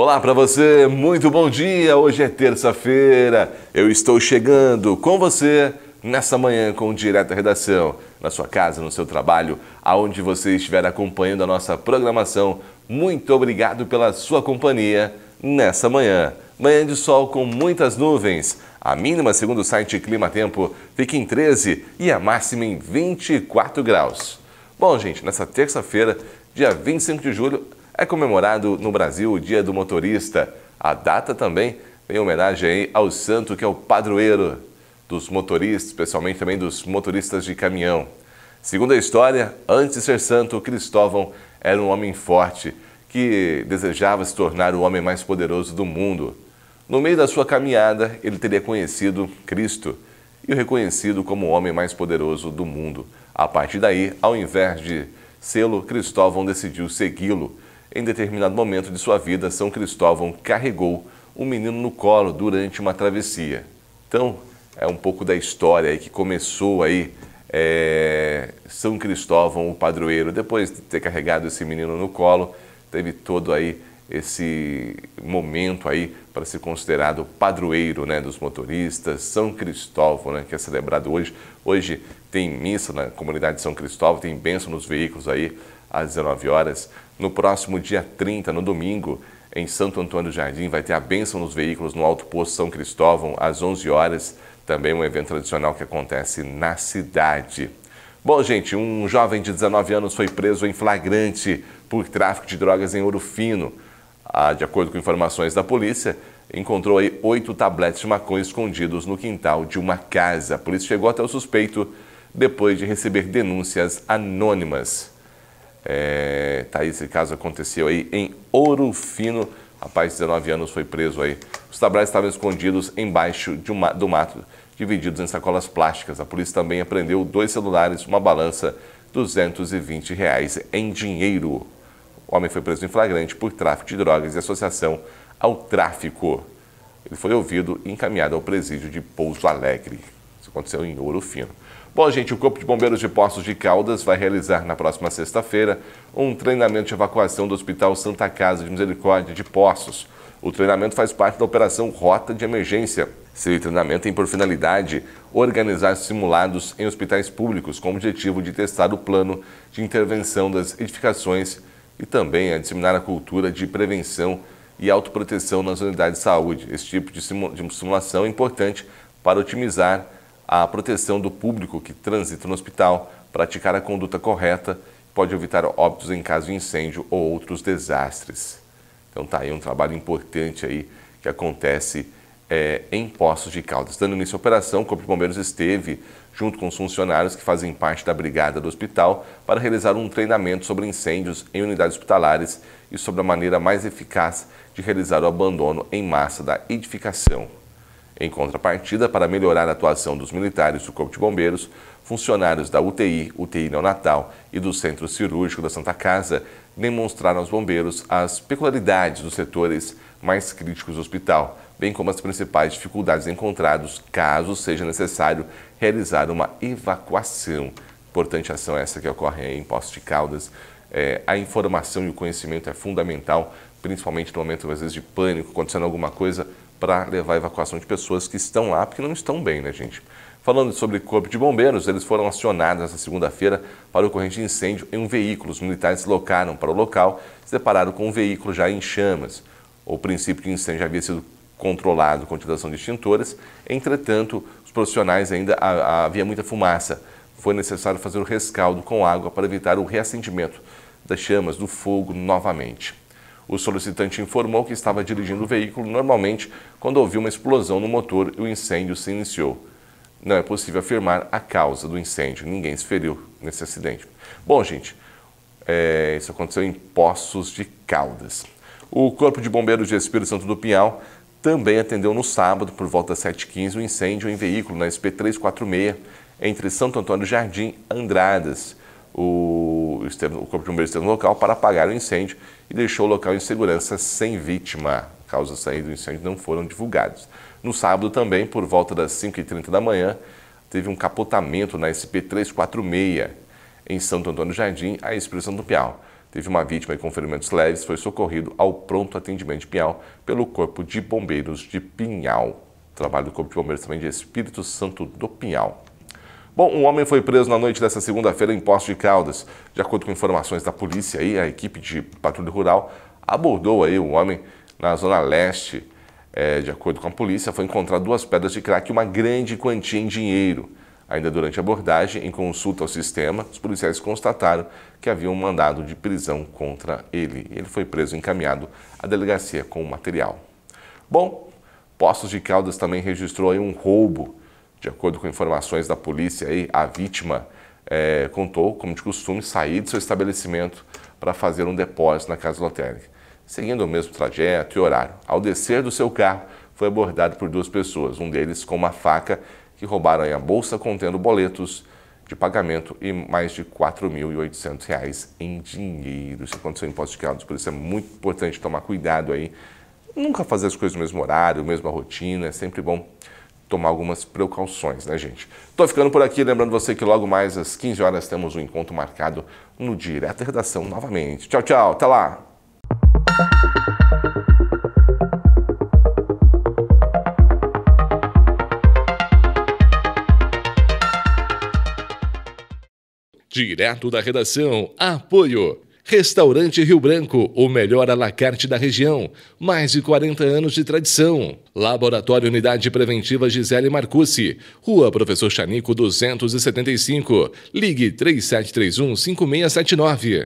Olá para você, muito bom dia. Hoje é terça-feira. Eu estou chegando com você nessa manhã com o Direto à Redação, na sua casa, no seu trabalho, aonde você estiver acompanhando a nossa programação. Muito obrigado pela sua companhia nessa manhã. Manhã de sol com muitas nuvens. A mínima, segundo o site Clima Tempo, fica em 13 e a máxima em 24 graus. Bom, gente, nessa terça-feira, dia 25 de julho, é comemorado no Brasil o Dia do Motorista. A data também em homenagem ao santo que é o padroeiro dos motoristas, especialmente também dos motoristas de caminhão. Segundo a história, antes de ser santo, Cristóvão era um homem forte que desejava se tornar o homem mais poderoso do mundo. No meio da sua caminhada, ele teria conhecido Cristo e o reconhecido como o homem mais poderoso do mundo. A partir daí, ao invés de sê-lo, Cristóvão decidiu segui-lo em determinado momento de sua vida, São Cristóvão carregou um menino no colo durante uma travessia. Então, é um pouco da história aí que começou aí é, São Cristóvão, o padroeiro, depois de ter carregado esse menino no colo, teve todo aí esse momento aí para ser considerado padroeiro né, dos motoristas, São Cristóvão, né, que é celebrado hoje. Hoje tem missa na comunidade de São Cristóvão, tem bênção nos veículos aí às 19 horas. No próximo dia 30, no domingo, em Santo Antônio do Jardim, vai ter a bênção nos veículos no Alto Posto São Cristóvão às 11 horas. Também um evento tradicional que acontece na cidade. Bom, gente, um jovem de 19 anos foi preso em flagrante por tráfico de drogas em Ouro Fino. Ah, de acordo com informações da polícia, encontrou aí oito tabletes de maconha escondidos no quintal de uma casa. A polícia chegou até o suspeito depois de receber denúncias anônimas. É, tá aí, esse caso aconteceu aí em Ouro Fino. Rapaz de 19 anos foi preso aí. Os tabletes estavam escondidos embaixo uma, do mato, divididos em sacolas plásticas. A polícia também apreendeu dois celulares, uma balança, 220 reais em dinheiro. O homem foi preso em flagrante por tráfico de drogas e associação ao tráfico. Ele foi ouvido e encaminhado ao presídio de Pouso Alegre. Isso aconteceu em Ouro Fino. Bom, gente, o Corpo de Bombeiros de Poços de Caldas vai realizar na próxima sexta-feira um treinamento de evacuação do Hospital Santa Casa de Misericórdia de Poços. O treinamento faz parte da Operação Rota de Emergência. Esse treinamento tem por finalidade organizar simulados em hospitais públicos com o objetivo de testar o plano de intervenção das edificações e também a disseminar a cultura de prevenção e autoproteção nas unidades de saúde. Esse tipo de simulação é importante para otimizar a proteção do público que transita no hospital, praticar a conduta correta pode evitar óbitos em caso de incêndio ou outros desastres. Então tá aí um trabalho importante aí que acontece é, em Poços de Caldas. Dando início à operação, o Corpo de Bombeiros esteve junto com os funcionários que fazem parte da brigada do hospital, para realizar um treinamento sobre incêndios em unidades hospitalares e sobre a maneira mais eficaz de realizar o abandono em massa da edificação. Em contrapartida, para melhorar a atuação dos militares do Corpo de Bombeiros, funcionários da UTI, UTI neonatal e do Centro Cirúrgico da Santa Casa demonstraram aos bombeiros as peculiaridades dos setores mais críticos do hospital, bem como as principais dificuldades encontradas caso seja necessário realizar uma evacuação. Importante ação essa que ocorre em Poços de Caldas. É, a informação e o conhecimento é fundamental, principalmente no momento, às vezes, de pânico, acontecendo alguma coisa, para levar a evacuação de pessoas que estão lá porque não estão bem, né, gente? Falando sobre Corpo de Bombeiros, eles foram acionados nesta segunda-feira para ocorrência de incêndio em um veículo. Os militares deslocaram para o local, se depararam com um veículo já em chamas. O princípio de incêndio já havia sido controlado com a utilização de extintores. Entretanto, os profissionais ainda havia muita fumaça. Foi necessário fazer o rescaldo com água para evitar o reacendimento das chamas do fogo novamente. O solicitante informou que estava dirigindo o veículo normalmente quando ouviu uma explosão no motor e o incêndio se iniciou. Não é possível afirmar a causa do incêndio, ninguém se feriu nesse acidente. Bom, gente, é, isso aconteceu em Poços de Caldas. O Corpo de Bombeiros de Espírito Santo do Pinhal também atendeu no sábado, por volta das 7h15, um incêndio em veículo na SP 346, entre Santo Antônio do Jardim Andradas. O, o Corpo de Bombeiros esteve no local para apagar o incêndio e deixou o local em segurança sem vítima. Causas aí do incêndio não foram divulgadas. No sábado também, por volta das 5h30 da manhã, teve um capotamento na SP 346, em Santo Antônio do Jardim, a expressão do Piau. Teve uma vítima com ferimentos leves, foi socorrido ao pronto atendimento de Pinhal pelo Corpo de Bombeiros de Pinhal. trabalho do Corpo de Bombeiros também de Espírito Santo do Pinhal. Bom, um homem foi preso na noite desta segunda-feira em posto de Caldas. De acordo com informações da polícia, aí, a equipe de patrulha rural abordou aí o homem na zona leste. É, de acordo com a polícia, foi encontrado duas pedras de crack e uma grande quantia em dinheiro. Ainda durante a abordagem, em consulta ao sistema, os policiais constataram que havia um mandado de prisão contra ele. Ele foi preso e encaminhado à delegacia com o material. Bom, Poços de Caldas também registrou um roubo. De acordo com informações da polícia, aí, a vítima é, contou, como de costume, sair de seu estabelecimento para fazer um depósito na casa lotérica. Seguindo o mesmo trajeto e horário, ao descer do seu carro, foi abordado por duas pessoas, um deles com uma faca que roubaram a bolsa contendo boletos de pagamento e mais de R$ 4.800 em dinheiro. Isso aconteceu em Poços de Caldas, por isso é muito importante tomar cuidado aí. Nunca fazer as coisas no mesmo horário, mesma rotina, é sempre bom tomar algumas precauções, né, gente? Tô ficando por aqui, lembrando você que logo mais às 15 horas temos um encontro marcado no Direto Redação novamente. Tchau, tchau, até lá! Direto da redação, apoio. Restaurante Rio Branco, o melhor alacarte da região. Mais de 40 anos de tradição. Laboratório Unidade Preventiva Gisele Marcucci. Rua Professor Chanico 275. Ligue 3731 5679.